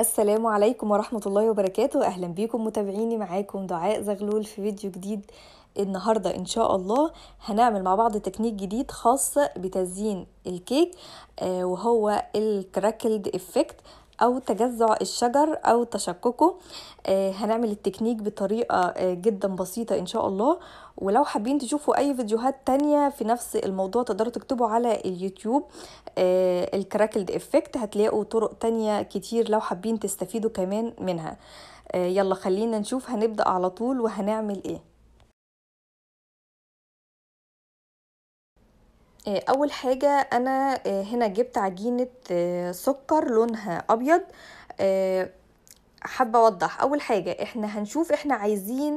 السلام عليكم ورحمة الله وبركاته أهلا بيكم متابعيني معاكم دعاء زغلول في فيديو جديد النهاردة إن شاء الله هنعمل مع بعض تكنيك جديد خاص بتزيين الكيك آه، وهو الكراكلد افكت او تجزع الشجر او تشققه آه، هنعمل التكنيك بطريقه آه، جدا بسيطه ان شاء الله ولو حابين تشوفوا اي فيديوهات تانية في نفس الموضوع تقدروا تكتبوا على اليوتيوب آه، الكراكلد افكت هتلاقوا طرق تانية كتير لو حابين تستفيدوا كمان منها يلا خلينا نشوف هنبدا على طول وهنعمل ايه آه، اول حاجة انا آه، هنا جبت عجينة آه، سكر لونها ابيض حابه اوضح اول حاجه احنا هنشوف احنا عايزين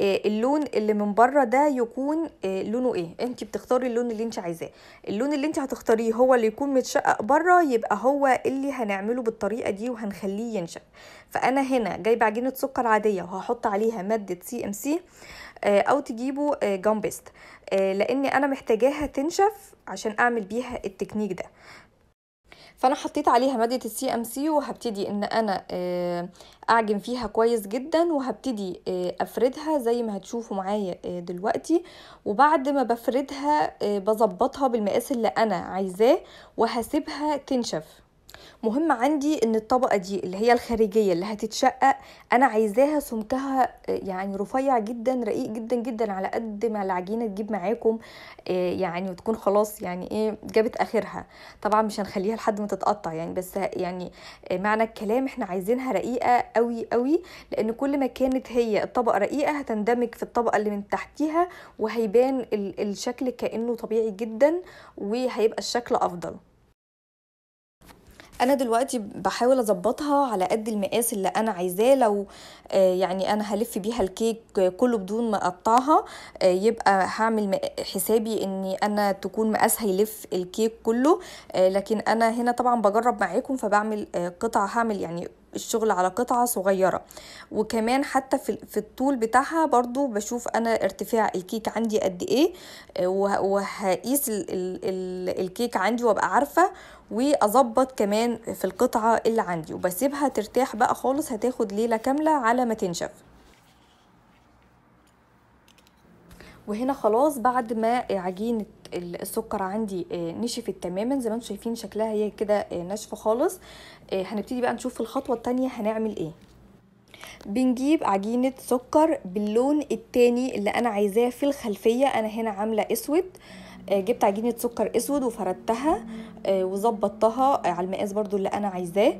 آه، اللون اللي من بره ده يكون آه، لونه ايه انت بتختاري اللون اللي انت عايزاه اللون اللي انت هتختاريه هو اللي يكون متشقق بره يبقى هو اللي هنعمله بالطريقه دي وهنخليه ينشق فانا هنا جايبه عجينه سكر عاديه وهحط عليها ماده سي ام سي او تجيبوا آه، جامبيست لان انا محتاجاها تنشف عشان اعمل بيها التكنيك ده فانا حطيت عليها ماده السي ام سي وهبتدي ان انا آه، اعجن فيها كويس جدا وهبتدي آه، افردها زي ما هتشوفوا معايا آه، دلوقتي وبعد ما بفردها بظبطها بالمقاس اللي انا عايزاه وهسيبها تنشف مهم عندي ان الطبقه دي اللي هي الخارجيه اللي هتتشقق انا عايزاها سمكها آه، يعني رفيع جدا رقيق جدا جدا على قد ما العجينه تجيب معاكم آه، يعني وتكون خلاص يعني ايه جابت اخرها طبعا مش هنخليها لحد ما تتقطع يعني بس يعني آه، معنى الكلام احنا عايزينها رقيقه قوي قوي لان كل ما كانت هي الطبقه رقيقه هتندمج في الطبقه اللي من تحتيها وهيبان الشكل كانه طبيعي جدا وهيبقى الشكل افضل انا دلوقتي بحاول اظبطها على قد المقاس اللي انا عايزاه لو آه، يعني انا هلف بيها الكيك كله بدون ما اقطعها آه، يبقى هعمل حسابي اني انا تكون مقاس هيلف الكيك كله آه، لكن انا هنا طبعا بجرب معاكم فبعمل قطع هعمل يعني الشغل على قطعة صغيرة وكمان حتى في, الطول بتاعها برضو بشوف انا ارتفاع الكيك عندي قد ايه آه، وهقيس الكيك عندي وابقى عارفة واظبط كمان في القطعة اللي عندي وبسيبها ترتاح بقى خالص هتاخد ليلة كاملة على ما تنشف وهنا خلاص بعد ما عجينه السكر عندي آه، نشفت تماما زي ما انتم شايفين شكلها هي كده آه، ناشفه خالص آه، هنبتدي بقى نشوف الخطوه التانية هنعمل ايه بنجيب عجينة سكر باللون التاني اللي أنا عايزاه في الخلفية أنا هنا عاملة أسود آه، جبت عجينه سكر اسود وفردتها آه، وظبطتها آه، على المقاس برضو اللي انا عايزاه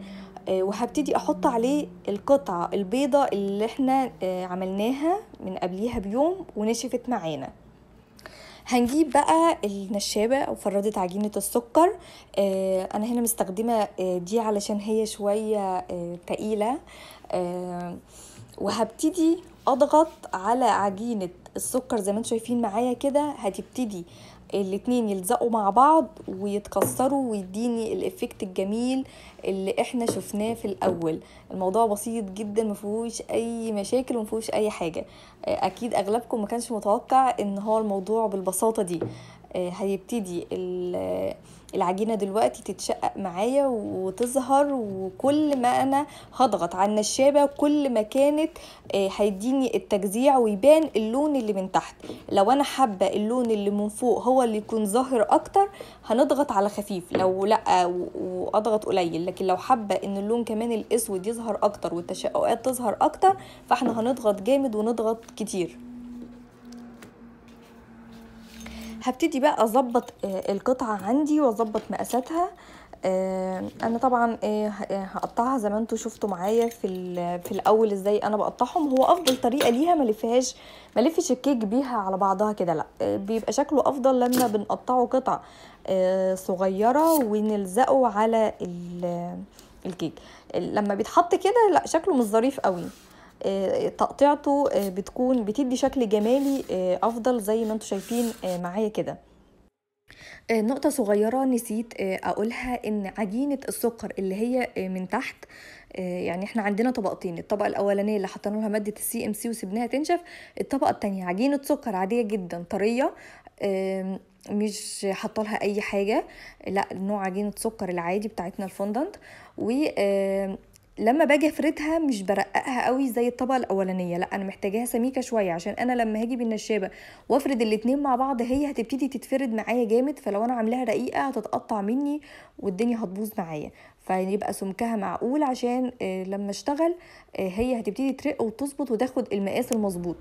وهبتدي احط عليه القطعه البيضه اللي احنا عملناها من قبليها بيوم ونشفت معانا هنجيب بقى النشابة أو فردة عجينة السكر أنا هنا مستخدمة دي علشان هي شوية تقيلة وهبتدي أضغط على عجينة السكر زي ما انتم شايفين معايا كده هتبتدي الاتنين يلزقوا مع بعض ويتكسروا ويديني الافكت الجميل اللي احنا شفناه في الاول الموضوع بسيط جدا مفيهوش اي مشاكل ومفيهوش اي حاجه اكيد اغلبكم ما كانش متوقع ان هو الموضوع بالبساطه دي آه، هيبتدي آه، العجينه دلوقتي تتشقق معايا وتظهر وكل ما انا هضغط على النشابه كل ما كانت آه، هيديني التجزيع ويبان اللون اللي من تحت لو انا حابه اللون اللي من فوق هو اللي يكون ظاهر اكتر هنضغط على خفيف لو لا واضغط قليل لكن لو حابه ان اللون كمان الاسود يظهر اكتر والتشققات تظهر اكتر فاحنا هنضغط جامد ونضغط كتير هبتدي بقى اظبط آه، القطعه عندي واظبط مقاساتها آه، انا طبعا آه، هقطعها زي ما انتم شفتوا معايا في في الاول ازاي انا بقطعهم هو افضل طريقه ليها ما لفهاش ما لفش الكيك بيها على بعضها كده لا بيبقى شكله افضل لما بنقطعه قطع صغيره ونلزقه على الكيك لما بيتحط كده لا شكله مش ظريف قوي آه، تقطيعته آه، بتكون بتدي شكل جمالي آه، افضل زي ما انتم شايفين معايا كده نقطة صغيرة نسيت أقولها إن عجينة السكر اللي هي من تحت يعني احنا عندنا طبقتين الطبقة الأولانية اللي حطينا لها مادة السي ام سي وسبناها تنشف الطبقة التانية عجينة سكر عادية جدا طرية مش حاطه لها اي حاجه لا نوع عجينه سكر العادي بتاعتنا الفوندنت و لما باجي افردها مش برققها قوي زي الطبقه الاولانيه لا انا محتاجاها سميكه شويه عشان انا لما هاجي بالنشابه وافرد الاتنين مع بعض هي هتبتدي تتفرد معايا جامد فلو انا عاملاها رقيقه هتتقطع مني والدنيا هتبوظ معايا فيبقى سمكها معقول عشان آه، لما اشتغل آه، هي هتبتدي ترق وتظبط وتاخد المقاس المظبوط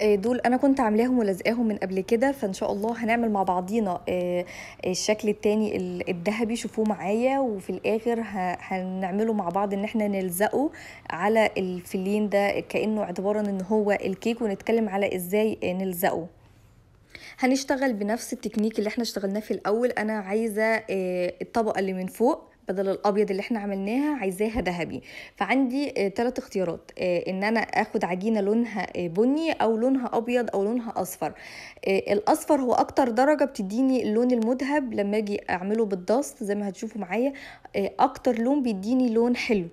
آه، دول انا كنت عاملاهم ولازقاهم من قبل كده فان شاء الله هنعمل مع بعضينا آه، الشكل التاني الذهبي شوفوه معايا وفي الاخر هنعمله مع بعض ان احنا نلزقه على الفلين ده كانه اعتبارا ان هو الكيك ونتكلم على ازاي آه، نلزقه هنشتغل بنفس التكنيك اللي احنا اشتغلناه في الاول انا عايزه الطبقه اللي من فوق بدل الابيض اللي احنا عملناها عايزاها ذهبي فعندي ثلاث آه، اختيارات آه، ان انا اخد عجينه لونها آه، بني او لونها ابيض او لونها اصفر الاصفر هو اكتر درجه بتديني اللون المذهب لما اجي اعمله بالضغط زي ما هتشوفوا معايا اكتر لون بيديني لون حلو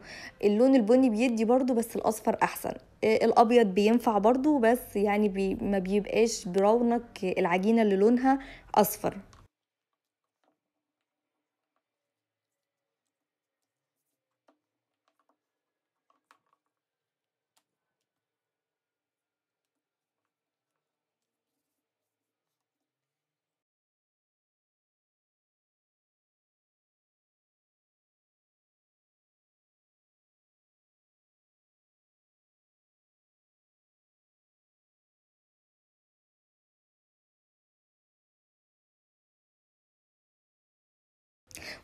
اللون البني بيدي برضو بس الاصفر احسن الابيض بينفع برضو بس يعني بي ما بيبقاش برونق العجينه اللي لونها اصفر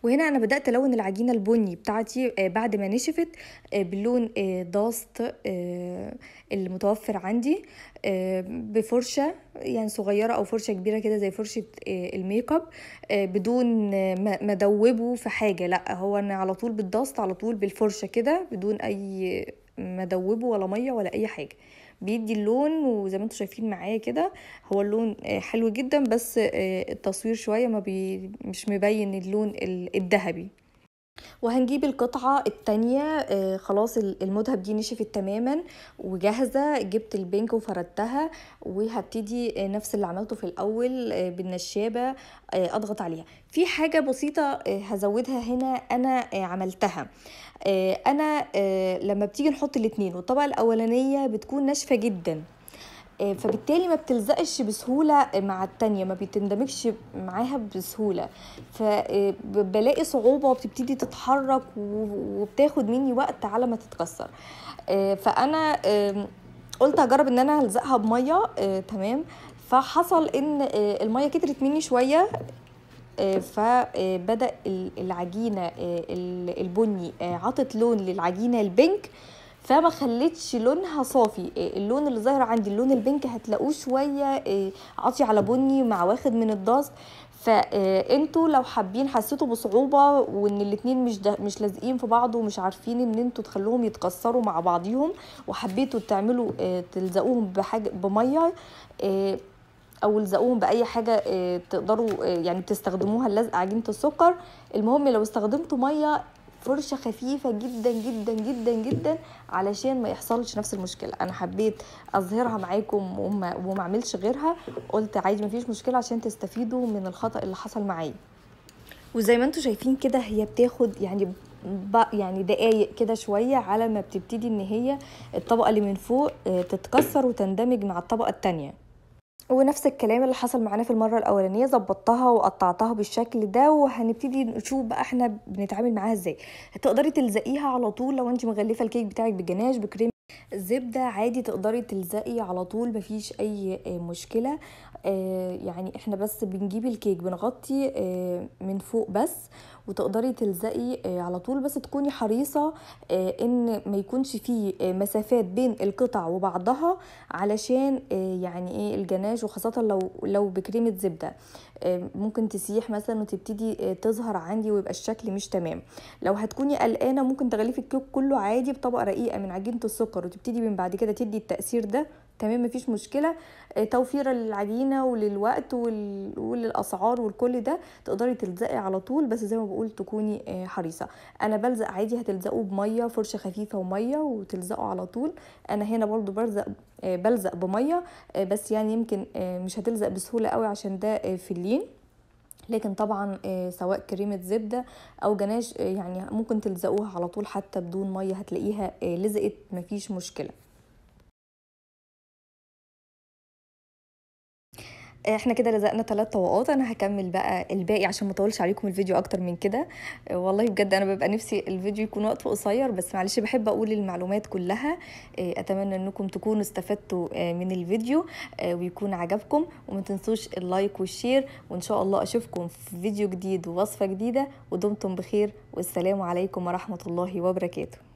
وهنا انا بدات الون العجينه البني بتاعتي آه، بعد ما نشفت آه، باللون ضاست آه، المتوفر عندي بفرشه يعني صغيره او فرشه كبيره كده زي فرشه الميك اب بدون ما ادوبه في حاجه لا هو انا على طول بالداست على طول بالفرشه كده بدون اي ما ادوبه ولا ميه ولا اي حاجه بيدي اللون وزي ما انتم شايفين معايا كده هو اللون آه، حلو جدا بس آه، التصوير شويه ما بي مش مبين اللون الذهبي وهنجيب القطعة التانية آه، خلاص المذهب دي نشفت تماما وجاهزة جبت البنك وفردتها وهبتدي آه، نفس اللي عملته في الأول آه، بالنشابة أضغط عليها في حاجة بسيطة هزودها هنا أنا عملتها أنا لما بتيجي نحط الاتنين والطبقة الأولانية بتكون ناشفة جداً آه، فبالتالي ما بتلزقش بسهولة مع التانية ما بتندمجش معاها بسهولة فبلاقي آه، صعوبة وبتبتدي تتحرك وبتاخد مني وقت على ما تتكسر آه، فأنا قلت أجرب ان انا ألزقها بمية تمام فحصل ان المية كترت مني شوية فبدأ العجينة البني عطت لون للعجينة البنك فما خليتش لونها صافي إيه، اللون اللي ظاهر عندي اللون البنك هتلاقوه شويه عاطي إيه، على بني مع واخد من الداست فانتوا إيه، لو حابين حسيتوا بصعوبه وان الاتنين مش مش لازقين في بعض ومش عارفين ان انتوا تخلوهم يتكسروا مع بعضيهم وحبيتوا تعملوا تلزقوهم بحاجه بميه او لزقوهم باي حاجه تقدروا يعني تستخدموها لزق عجينه السكر المهم لو استخدمتوا ميه فرشه خفيفه جدا جدا جدا جدا علشان ما يحصلش نفس المشكله انا حبيت اظهرها معاكم وما, وما عملش غيرها قلت عادي مفيش مشكله عشان تستفيدوا من الخطا اللي حصل معايا وزي ما انتم شايفين كده هي بتاخد يعني يعني دقايق كده شوية على ما بتبتدي ان هي الطبقة اللي من فوق آه، تتكسر وتندمج مع الطبقة التانية ونفس الكلام اللي حصل معانا في المره الاولانيه ظبطتها وقطعتها بالشكل ده وهنبتدي نشوف بقى احنا بنتعامل معاها ازاي هتقدري تلزقيها على طول لو انت مغلفه الكيك بتاعك بجناش بكريم زبده عادي تقدري تلزقي على طول مفيش اي مشكله آه، يعني احنا بس بنجيب الكيك بنغطي آه، من فوق بس وتقدري تلزقي آه، على طول بس تكوني حريصة ان ما يكونش فيه مسافات بين القطع وبعضها علشان يعني ايه الجناش وخاصة لو لو بكريمة زبدة ممكن تسيح مثلا وتبتدي تظهر عندي ويبقى الشكل مش تمام لو هتكوني قلقانه ممكن تغلفي الكيك كله عادي بطبقه رقيقه من عجينه السكر وتبتدي من بعد كده تدي التاثير ده تمام مفيش مشكله توفير العجينه وللوقت وللاسعار والكل ده تقدري تلزقي على طول بس زي ما بقول تكوني آه، حريصه انا بلزق عادي هتلزقوا بميه فرشه خفيفه وميه وتلزقوا على طول انا هنا برضو بلزق آه، بلزق بميه آه، بس يعني يمكن مش هتلزق بسهوله قوي عشان ده في اللين لكن طبعا سواء كريمه زبده او جناش يعني ممكن تلزقوها على طول حتى بدون ميه هتلاقيها لزقت مفيش مشكله احنا كده لزقنا ثلاث طبقات انا هكمل بقى الباقي عشان ما اطولش عليكم الفيديو اكتر من كده آه، والله بجد انا ببقى نفسي الفيديو يكون وقته قصير بس معلش بحب اقول المعلومات كلها آه، اتمنى انكم تكونوا استفدتوا آه، من الفيديو ويكون عجبكم وما تنسوش اللايك والشير وان شاء الله اشوفكم في فيديو جديد ووصفه جديده ودمتم بخير والسلام عليكم ورحمه الله وبركاته